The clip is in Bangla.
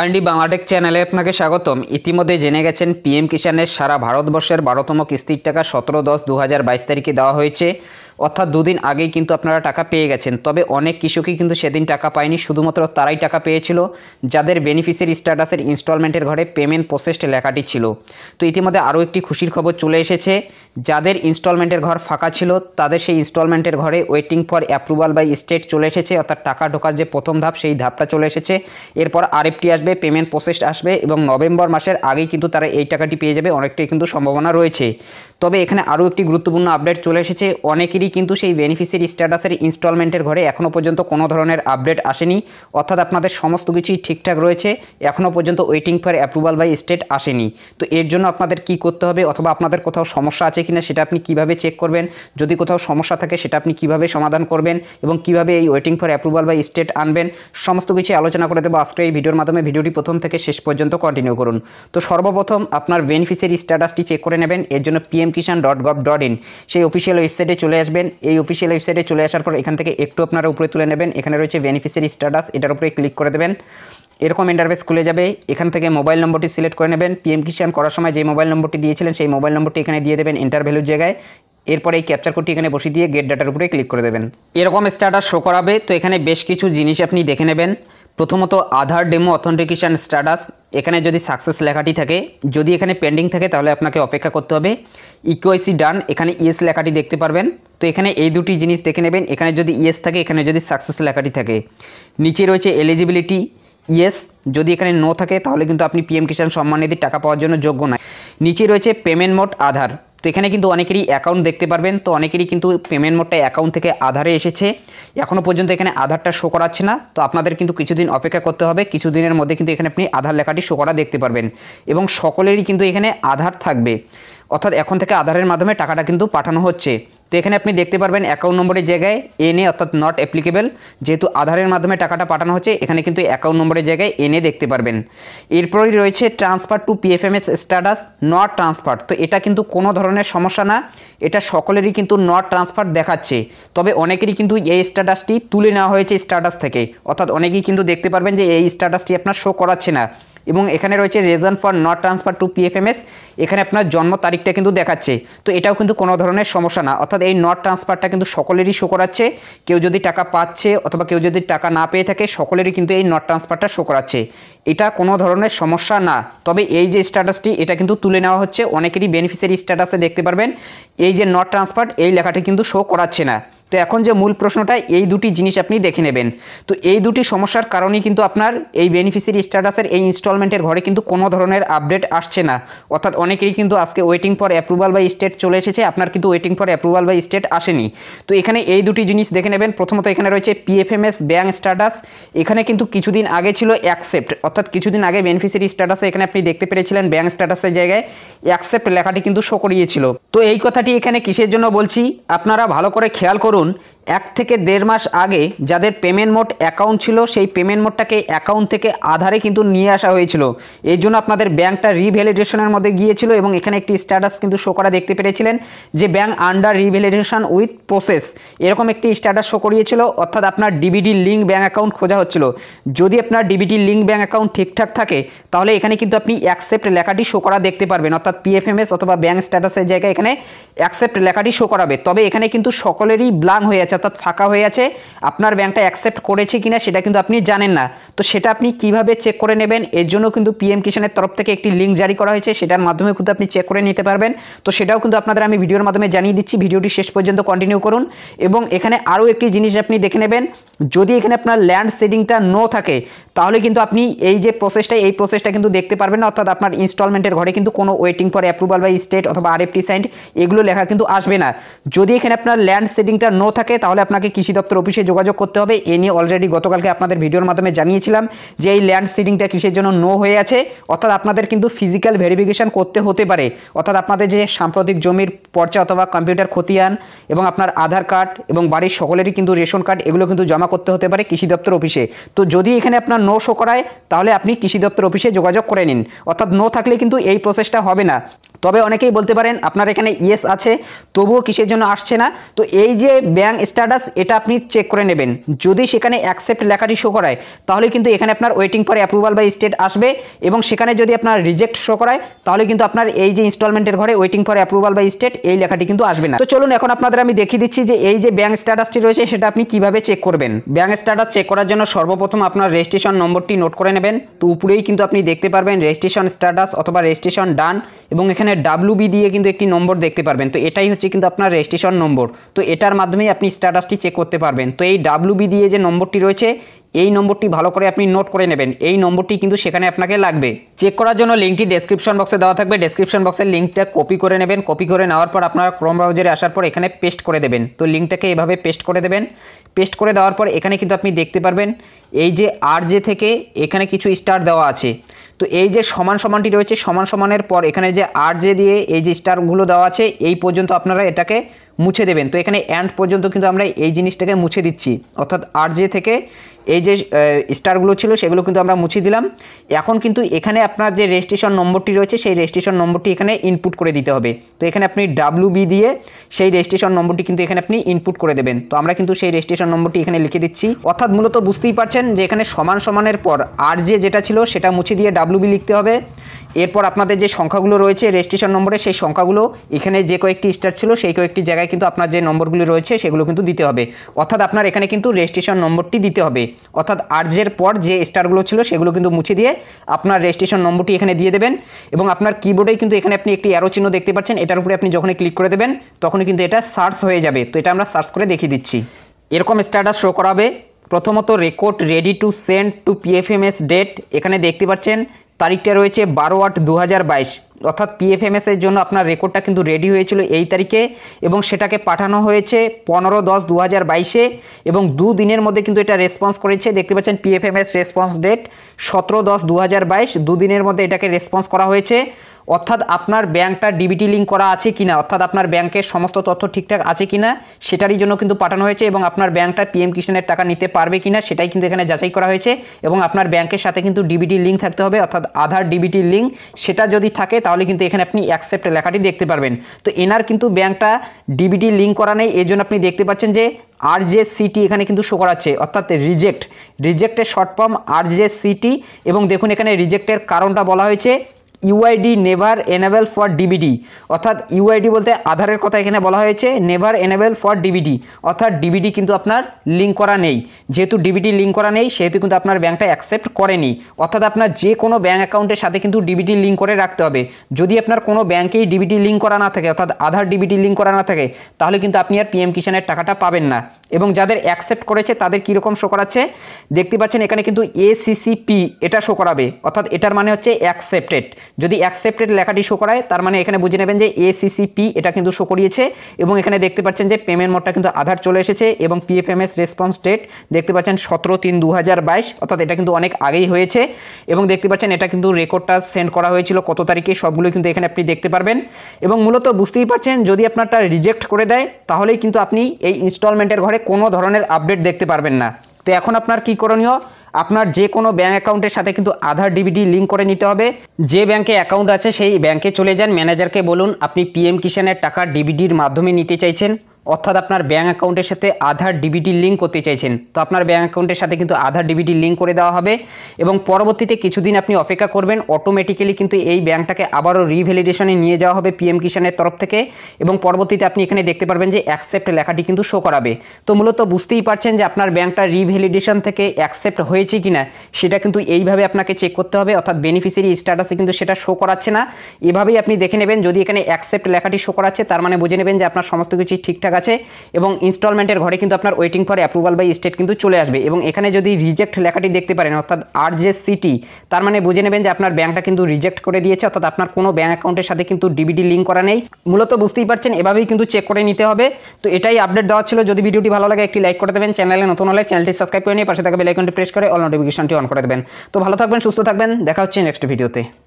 আরডি বাংলাটেক চ্যানেলে আপনাকে স্বাগতম ইতিমধ্যে জেনে গেছেন পিএম কিষানের সারা ভারতবর্ষের বারোতম কিস্তির টাকা সতেরো দশ দু তারিখে দেওয়া হয়েছে অর্থাৎ দুদিন আগেই কিন্তু আপনারা টাকা পেয়ে গেছেন তবে অনেক কৃষকই কিন্তু সেদিন টাকা পায়নি শুধুমাত্র তারাই টাকা পেয়েছিল যাদের বেনিফিসিয়ারি স্ট্যাটাসের ইনস্টলমেন্টের ঘরে পেমেন্ট প্রসেসড লেখাটি ছিল তো ইতিমধ্যে আরও একটি খুশির খবর চলে এসেছে যাদের ইনস্টলমেন্টের ঘর ফাঁকা ছিল তাদের সেই ইনস্টলমেন্টের ঘরে waiting for approval by state চলে এসেছে অর্থাৎ টাকা ঢোকার যে প্রথম ধাপ সেই ধাপটা চলে এসেছে এরপর আরেকটি আসবে পেমেন্ট প্রসেসড আসবে এবং নভেম্বর মাসের আগেই কিন্তু তারা এই টাকাটি পেয়ে যাবে অনেকটাই কিন্তু সম্ভাবনা রয়েছে তবে এখানে আরও একটি গুরুত্বপূর্ণ আপডেট চলে এসেছে অনেকেরই কিন্তু সেই বেনিফিসিয়ারি স্ট্যাটাসের ইনস্টলমেন্টের ঘরে এখনও পর্যন্ত কোনো ধরনের আপডেট আসেনি অর্থাৎ আপনাদের সমস্ত কিছুই ঠিকঠাক রয়েছে এখনও পর্যন্ত waiting for approval by state আসেনি তো এর জন্য আপনাদের কি করতে হবে অথবা আপনাদের কোথাও সমস্যা আছে কিনা সেটা আপনি কিভাবে চেক করবেন যদি কোথাও সমস্যা থাকে সেটা আপনি কিভাবে সমাধান করবেন এবং কিভাবে এই waiting for approval by state আনবেন সমস্ত কিছু আলোচনা করে দেবো আজকে এই ভিডিওর মাধ্যমে ভিডিওটি প্রথম থেকে শেষ পর্যন্ত কন্টিনিউ করুন তো সর্বপ্রথম আপনার বেনিফিসিয়ারি স্ট্যাটাসটি চেক করে নেবেন এর জন্য পিএম pmkishan.gov.in সেই অফিশিয়াল ওয়েবসাইটে চলে আসবেন এই অফিসিয়াল ওয়েবসাইটে চলে আসার পর এখান থেকে একটু আপনারা উপরে তুলে নেবেন এখানে রয়েছে বেনিফিসিয়ারি স্ট্যাটাস এটার উপরে ক্লিক করে দেবেন এরকম ইন্টারফেস খুলে যাবে এখান থেকে মোবাইল নম্বরটি সিলেক্ট করে নেবেন পিএম কিষান করার সময় যে মোবাইল নম্বরটি দিয়েছিলেন সেই মোবাইল নম্বরটি এখানে দিয়ে দেবেন ইন্টার ভ্যালুর জায়গায় এরপর এই ক্যাপচার কোডটি এখানে বসিয়ে দিয়ে গেট ডাটার উপরে ক্লিক করে দেবেন এরকম স্ট্যাটাস শো করাবে তো এখানে বেশ কিছু জিনিস আপনি দেখে নেবেন প্রথমত আধার ডেমো অথেন্টিকেশান স্ট্যাটাস এখানে যদি সাকসেস লেখাটি থাকে যদি এখানে পেন্ডিং থাকে তাহলে আপনাকে অপেক্ষা করতে হবে ইকোয়াইসি e ডান এখানে ইয়েস e লেখাটি দেখতে পারবেন তো এখানে এই দুটি জিনিস দেখে নেবেন এখানে যদি ইয়েস e থাকে এখানে যদি সাকসেস লেখাটি থাকে নিচে রয়েছে এলিজিবিলিটি ইয়েস যদি এখানে নো থাকে তাহলে কিন্তু আপনি পিএম কিষাণ সম্মান নিধির টাকা পাওয়ার জন্য যোগ্য নয় নিচে রয়েছে পেমেন্ট মোড আধার তো এখানে কিন্তু অনেকেরই অ্যাকাউন্ট দেখতে পারবেন তো অনেকেরই কিন্তু পেমেন্ট মোডটা অ্যাকাউন্ট থেকে আধারে এসেছে এখনও পর্যন্ত এখানে আধারটা শো করাচ্ছে না তো আপনাদের কিন্তু কিছুদিন অপেক্ষা করতে হবে কিছুদিনের মধ্যে কিন্তু এখানে আপনি আধার লেখাটি শো করা দেখতে পারবেন এবং সকলেরই কিন্তু এখানে আধার থাকবে অর্থাৎ এখন থেকে আধারের মাধ্যমে টাকাটা কিন্তু পাঠানো হচ্ছে তো এখানে আপনি দেখতে পারবেন অ্যাকাউন্ট নম্বরের জায়গায় এনে অর্থাৎ নট অ্যাপ্লিকেবল যেহেতু আধারের মাধ্যমে টাকাটা পাঠানো হচ্ছে এখানে কিন্তু অ্যাকাউন্ট নম্বরের জায়গায় এনএ দেখতে পারবেন এরপরই রয়েছে transfer to PFMS status not transfer তো এটা কিন্তু কোনো ধরনের সমস্যা না এটা সকলেরই কিন্তু নট ট্রান্সফার দেখাচ্ছে তবে অনেকেরই কিন্তু এই স্ট্যাটাসটি তুলে নেওয়া হয়েছে স্ট্যাটাস থেকে অর্থাৎ অনেকেই কিন্তু দেখতে পারবেন যে এই স্ট্যাটাসটি আপনার শো করাচ্ছে না এবং এখানে রয়েছে reason for not transfer to PFMS এখানে আপনার জন্ম তারিখটা কিন্তু দেখাচ্ছে তো এটাও কিন্তু কোনো ধরনের সমস্যা না অর্থাৎ এই নট ট্রান্সফারটা কিন্তু সকলেরই শো করাচ্ছে কেউ যদি টাকা পাচ্ছে অথবা কেউ যদি টাকা না পেয়ে থাকে সকলেরই কিন্তু এই নট ট্রান্সফারটা শো করাচ্ছে এটা কোনো ধরনের সমস্যা না তবে এই যে স্ট্যাটাসটি এটা কিন্তু তুলে নেওয়া হচ্ছে অনেকেরই বেনিফিশিয়ারি স্ট্যাটাসে দেখতে পারবেন এই যে নট ট্রান্সফার্ড এই লেখাটি কিন্তু শো করাচ্ছে না তো এখন যে মূল প্রশ্নটা এই দুটি জিনিস আপনি দেখে নেবেন তো এই দুটি সমস্যার কারণেই কিন্তু আপনার এই বেনিফিসিয়ারি স্ট্যাটাসের এই ইনস্টলমেন্টের ঘরে কিন্তু কোনো ধরনের আপডেট আসছে না অর্থাৎ অনেকেরই কিন্তু আজকে waiting for approval by state চলে এসেছে আপনার কিন্তু waiting for approval by state আসেনি তো এখানে এই দুটি জিনিস দেখে নেবেন প্রথমত এখানে রয়েছে পিএফএমএস ব্যাঙ্ক স্ট্যাটাস এখানে কিন্তু কিছুদিন আগে ছিল অ্যাকসেপ্ট অর্থাৎ কিছুদিন আগে বেনিফিসিয়ারি স্ট্যাটাসে এখানে আপনি দেখতে পেরেছিলেন ব্যাঙ্ক স্ট্যাটাসের জায়গায় অ্যাকসেপ্ট লেখাটি কিন্তু শো করিয়েছিল তো এই কথাটি এখানে কিসের জন্য বলছি আপনারা ভালো করে খেয়াল করুন এক থেকে দেড় মাস আগে যাদের পেমেন্ট মোড অ্যাকাউন্ট ছিল সেই পেমেন্ট মোডটাকে অ্যাকাউন্ট থেকে আধারে কিন্তু নিয়ে আসা হয়েছিল এই জন্য আপনাদের ব্যাঙ্কটা রিভ্যালিডেশনের মধ্যে গিয়েছিল এবং এখানে একটি স্ট্যাটাস কিন্তু শো করা দেখতে পেরেছিলেন যে bank under revalidation with process এরকম একটি স্ট্যাটাস শো করিয়েছিল অর্থাৎ আপনার ডিবিডি লিঙ্ক ব্যাঙ্ক অ্যাকাউন্ট খোঁজা হচ্ছিল যদি আপনার ডিবিডি লিঙ্ক ব্যাঙ্ক অ্যাকাউন্ট ঠিকঠাক থাকে তাহলে এখানে কিন্তু আপনি অ্যাকসেপ্ট লেখাটি শো করা দেখতে পারবেন অর্থাৎ পিএফএমএস অথবা ব্যাঙ্ক স্ট্যাটাসের জায়গায় এখানে অ্যাকসেপ্ট লেখাটি শো করাবে তবে এখানে কিন্তু সকলেরই ব্লাং হয়ে আছে অর্থাৎ ফাঁকা হয়ে আছে আপনার ব্যাংকটা অ্যাকসেপ্ট করেছে কিনা সেটা কিন্তু আপনি জানেন না তো সেটা আপনি কিভাবে চেক করে নেবেন এর জন্য কিন্তু পিএম কিষানের তরফ থেকে একটি লিঙ্ক জারি করা হয়েছে সেটার মাধ্যমে কিন্তু আপনি চেক করে নিতে পারবেন তো সেটাও কিন্তু আপনাদের আমি ভিডিওর মাধ্যমে জানিয়ে দিচ্ছি ভিডিওটি শেষ পর্যন্ত কন্টিনিউ করুন এবং এখানে আরও একটি জিনিস আপনি দেখে নেবেন যদি এখানে আপনার ল্যান্ড সেডিংটা নো থাকে তাহলে কিন্তু আপনি এই যে প্রসেসটা এই প্রসেসটা কিন্তু দেখতে পারবেন না অর্থাৎ আপনার ইনস্টলমেন্টের ঘরে কিন্তু কোনো ওয়েটিং ফর অ্যাপ্রুভাল বা স্টেট অথবা আরএফটি সাইন্ড এগুলো লেখা কিন্তু আসবে না যদি এখানে আপনার ল্যান্ড সেডিংটা নো থাকে তাহলে আপনাকে কৃষি দপ্তর অফিসে যোগাযোগ করতে হবে এ নিয়ে অলরেডি গতকালকে আপনাদের ভিডিওর মাধ্যমে জানিয়েছিলাম যে এই ল্যান্ড সেডিংটা কিসের জন্য নো হয়ে আছে অর্থাৎ আপনাদের কিন্তু ফিজিক্যাল ভেরিফিকেশান করতে হতে পারে অর্থাৎ আপনাদের যে সাম্প্রতিক জমির পর্চা অথবা কম্পিউটার খতিয়ান এবং আপনার আধার কার্ড এবং বাড়ির সকলেরই কিন্তু রেশন কার্ড এগুলো কিন্তু জমা জমা করতে হতে পারে কৃষি দপ্তর অফিসে তো যদি এখানে আপনার নো শো করায় তাহলে আপনি কৃষি দপ্তর অফিসে যোগাযোগ করে নিন অর্থাৎ নো থাকলে কিন্তু এই প্রসেসটা হবে না তবে অনেকেই বলতে পারেন আপনার এখানে ইয়েস আছে তবুও কিসের জন্য আসছে না তো এই যে ব্যাঙ্ক স্ট্যাটাস এটা আপনি চেক করে নেবেন যদি সেখানে অ্যাকসেপ্ট লেখাটি শো করায় তাহলে কিন্তু এখানে আপনার waiting for approval by state আসবে এবং সেখানে যদি আপনার রিজেক্ট শো করায় তাহলে কিন্তু আপনার এই যে ইনস্টলমেন্টের ঘরে waiting for approval by state এই লেখাটি কিন্তু আসবে না তো চলুন এখন আপনাদের আমি দেখিয়ে দিচ্ছি যে এই যে ব্যাঙ্ক স্ট্যাটাসটি রয়েছে সেটা আপনি কিভাবে চেক করবেন ব্যাঙ্ক স্ট্যাটাস চেক করার জন্য সর্বপ্রথম আপনার রেজিস্ট্রেশন নম্বরটি নোট করে নেবেন তো উপরেই কিন্তু আপনি দেখতে পারবেন রেজিস্ট্রেশন স্ট্যাটাস অথবা রেজিস্ট্রেশন ডান এবং এখানে ডাব্লু দিয়ে কিন্তু একটি নম্বর দেখতে পারবেন তো এটাই হচ্ছে কিন্তু আপনার রেজিস্ট্রেশন নম্বর তো এটার মাধ্যমেই আপনি স্ট্যাটাসটি চেক করতে পারবেন তো এই ডাব্লু দিয়ে যে নম্বরটি রয়েছে এই নম্বরটি ভালো করে আপনি নোট করে নেবেন এই নম্বরটি কিন্তু সেখানে আপনাকে লাগবে চেক করার জন্য লিঙ্কটি ডেসক্রিপশন বক্সে দেওয়া থাকবে ডেসক্রিপশন বক্সের লিঙ্কটা কপি করে নেবেন কপি করে নেওয়ার পর আপনার ক্রোম ব্রাউজারে আসার পর এখানে পেস্ট করে দেবেন তো লিঙ্কটাকে এভাবে পেস্ট করে দেবেন পেস্ট করে দেওয়ার পর এখানে কিন্তু আপনি দেখতে পারবেন এই যে আর যে থেকে এখানে কিছু স্টার দেওয়া আছে তো এই যে সমান সমানটি রয়েছে সমান সমানের পর এখানে যে আর যে দিয়ে এই যে স্টারগুলো দেওয়া আছে এই পর্যন্ত আপনারা এটাকে মুছে দেবেন তো এখানে অ্যান্ড পর্যন্ত কিন্তু আমরা এই জিনিসটাকে মুছে দিচ্ছি অর্থাৎ আর জে থেকে এই যে স্টারগুলো ছিল সেগুলো কিন্তু আমরা মুছে দিলাম এখন কিন্তু এখানে আপনার যে রেজিস্ট্রেশন নম্বরটি রয়েছে সেই রেজিস্ট্রেশন নম্বরটি এখানে ইনপুট করে দিতে হবে তো এখানে আপনি ডাব্লু বি দিয়ে সেই রেজিস্ট্রেশন নম্বরটি কিন্তু এখানে আপনি ইনপুট করে দেবেন তো আমরা কিন্তু সেই রেজিস্ট্রেশন নম্বরটি এখানে লিখে দিচ্ছি অর্থাৎ মূলত বুঝতেই পারছেন যে এখানে সমান সমানের পর আর যে যেটা ছিল সেটা মুছে দিয়ে ডাব্লু বি লিখতে হবে এরপর আপনাদের যে সংখ্যাগুলো রয়েছে রেজিস্ট্রেশন নম্বরে সেই সংখ্যাগুলো এখানে যে কয়েকটি স্টার ছিল সেই কয়েকটি জায়গায় জায়গায় কিন্তু আপনার যে নম্বরগুলি রয়েছে সেগুলো কিন্তু দিতে হবে অর্থাৎ আপনার এখানে কিন্তু রেজিস্ট্রেশন নম্বরটি দিতে হবে অর্থাৎ আর্জের পর যে স্টারগুলো ছিল সেগুলো কিন্তু মুছে দিয়ে আপনার রেজিস্ট্রেশন নম্বরটি এখানে দিয়ে দেবেন এবং আপনার কিবোর্ডেই কিন্তু এখানে আপনি একটি অ্যারো চিহ্ন দেখতে পাচ্ছেন এটার উপরে আপনি যখনই ক্লিক করে দেবেন তখনই কিন্তু এটা সার্চ হয়ে যাবে তো এটা আমরা সার্চ করে দেখিয়ে দিচ্ছি এরকম স্ট্যাটাস শো করাবে প্রথমত record ready to send to PFMS date এখানে দেখতে পাচ্ছেন তারিখটা রয়েছে বারো আট দু অর্থাৎ পিএফএমএসের জন্য আপনার রেকর্ডটা কিন্তু রেডি হয়েছিল এই তারিখে এবং সেটাকে পাঠানো হয়েছে পনেরো দশ দু হাজার বাইশে এবং দুদিনের মধ্যে কিন্তু এটা রেসপন্স করেছে দেখতে পাচ্ছেন পিএফএমএস রেসপন্স ডেট সতেরো দশ দু হাজার বাইশ দুদিনের মধ্যে এটাকে রেসপন্স করা হয়েছে অর্থাৎ আপনার ব্যাংকটা ডিবিটি লিঙ্ক করা আছে কি না অর্থাৎ আপনার ব্যাংকের সমস্ত তথ্য ঠিকঠাক আছে কি না সেটারই জন্য কিন্তু পাঠানো হয়েছে এবং আপনার ব্যাংকটা পিএম কিষানের টাকা নিতে পারবে কি না সেটাই কিন্তু এখানে যাচাই করা হয়েছে এবং আপনার ব্যাংকের সাথে কিন্তু ডিবিটি লিঙ্ক থাকতে হবে অর্থাৎ আধার ডিবিটি লিঙ্ক সেটা যদি থাকে তাহলে কিন্তু এখানে আপনি অ্যাকসেপ্ট লেখাটি দেখতে পারবেন তো এনার কিন্তু ব্যাংকটা ডিবিটি লিঙ্ক করা নেই এর জন্য আপনি দেখতে পাচ্ছেন যে আর জে সিটি এখানে কিন্তু শো করাচ্ছে অর্থাৎ রিজেক্ট রিজেক্টের শর্ট ফর্ম আর জে সিটি এবং দেখুন এখানে রিজেক্টের কারণটা বলা হয়েছে UID never enable for DBT অর্থাৎ ইউআইডি বলতে আধারের কথা এখানে বলা হয়েছে নেভার এনেবেল ফর ডিবিডি অর্থাৎ ডিবিডি কিন্তু আপনার লিঙ্ক করা নেই যেহেতু ডিবিডি লিঙ্ক করা নেই সেহেতু কিন্তু আপনার ব্যাঙ্কটা অ্যাকসেপ্ট করেনি অর্থাৎ আপনার যে কোনো ব্যাঙ্ক অ্যাকাউন্টের সাথে কিন্তু ডিবিডি লিঙ্ক করে রাখতে হবে যদি আপনার কোনো ব্যাঙ্কেই ডিবিডি লিঙ্ক করা না থাকে অর্থাৎ আধার ডিবিডি লিঙ্ক করা না থাকে তাহলে কিন্তু আপনি আর পিএম কিষানের টাকাটা পাবেন না এবং যাদের অ্যাকসেপ্ট করেছে তাদের কীরকম শো করাচ্ছে দেখতে পাচ্ছেন এখানে কিন্তু এসিসিপি এটা শো করাবে অর্থাৎ এটার মানে হচ্ছে অ্যাকসেপ্টেড যদি অ্যাকসেপ্টেড লেখাটি শো করায় তার মানে এখানে বুঝে নেবেন যে এসিসিপি এটা কিন্তু শো করিয়েছে এবং এখানে দেখতে পাচ্ছেন যে পেমেন্ট মোডটা কিন্তু আধার চলে এসেছে এবং পিএফএমএস রেসপন্স ডেট দেখতে পাচ্ছেন সতেরো তিন দু অর্থাৎ এটা কিন্তু অনেক আগেই হয়েছে এবং দেখতে পাচ্ছেন এটা কিন্তু রেকর্ডটা সেন্ড করা হয়েছিল কত তারিখে সবগুলো কিন্তু এখানে আপনি দেখতে পারবেন এবং মূলত বুঝতেই পারছেন যদি আপনারটা রিজেক্ট করে দেয় তাহলেই কিন্তু আপনি এই ইনস্টলমেন্টের ঘরে কোনো ধরনের আপডেট দেখতে পারবেন না তো এখন আপনার কী করণীয় আপনার যে কোনো ব্যাঙ্ক অ্যাকাউন্টের সাথে কিন্তু আধার ডিবিডি লিঙ্ক করে নিতে হবে যে ব্যাংকে অ্যাকাউন্ট আছে সেই ব্যাংকে চলে যান ম্যানেজারকে বলুন আপনি পিএম কিষানের টাকা ডিবিডির মাধ্যমে নিতে চাইছেন অর্থাৎ আপনার ব্যাঙ্ক অ্যাকাউন্টের সাথে আধার ডিবিটি লিঙ্ক করতে চাইছেন তো আপনার ব্যাঙ্ক অ্যাকাউন্টের সাথে কিন্তু আধার ডিবিটি লিঙ্ক করে দেওয়া হবে এবং পরবর্তীতে কিছুদিন আপনি অপেক্ষা করবেন অটোমেটিক্যালি কিন্তু এই ব্যাঙ্কটাকে আবারও রিভ্যালিডেশনে নিয়ে যাওয়া হবে পিএম কিষানের তরফ থেকে এবং পরবর্তীতে আপনি এখানে দেখতে পারবেন যে অ্যাকসেপ্ট লেখাটি কিন্তু শো করাবে তো মূলত বুঝতেই পারছেন যে আপনার ব্যাঙ্কটা রিভ্যালিডেশন থেকে অ্যাকসেপ্ট হয়েছে কি না সেটা কিন্তু এইভাবে আপনাকে চেক করতে হবে অর্থাৎ বেনিফিসিয়ারি স্ট্যাটাসে কিন্তু সেটা শো করাচ্ছে না এভাবেই আপনি দেখে নেবেন যদি এখানে অ্যাকসেপ্ট লেখাটি শো করাচ্ছে তার মানে বুঝে নেবেন যে আপনার সমস্ত কিছু ঠিকঠাক আছে এবং ইনস্টলমেন্টের ঘরে কিন্তু আপনার waiting for approval by state কিন্তু চলে আসবে এবং এখানে যদি রিজেক্ট লেখাটি দেখতে পারেন অর্থাৎ আর যে সিটি তার মানে বুঝে নেবেন যে আপনার ব্যাংকটা কিন্তু রিজেক্ট করে দিয়েছে অর্থাৎ আপনার কোনো ব্যাঙ্ক অ্যাকাউন্টের সাথে কিন্তু ডিবিডি লিঙ্ক করা নেই মূলত বুঝতেই পারছেন এভাবেই কিন্তু চেক করে নিতে হবে তো এটাই আপডেট দেওয়া ছিল যদি ভিডিওটি ভালো লাগে একটি লাইক করে দেবেন চ্যানেলে নতুন হলে চ্যানেলটি সাবস্ক্রাইব করে নিয়ে পাশে থাকা বেলাইকনটি প্রেস করে অল নোটিফিকেশনটি অন করে দেবেন তো ভালো থাকবেন সুস্থ থাকবেন দেখা হচ্ছে নেক্সট ভিডিওতে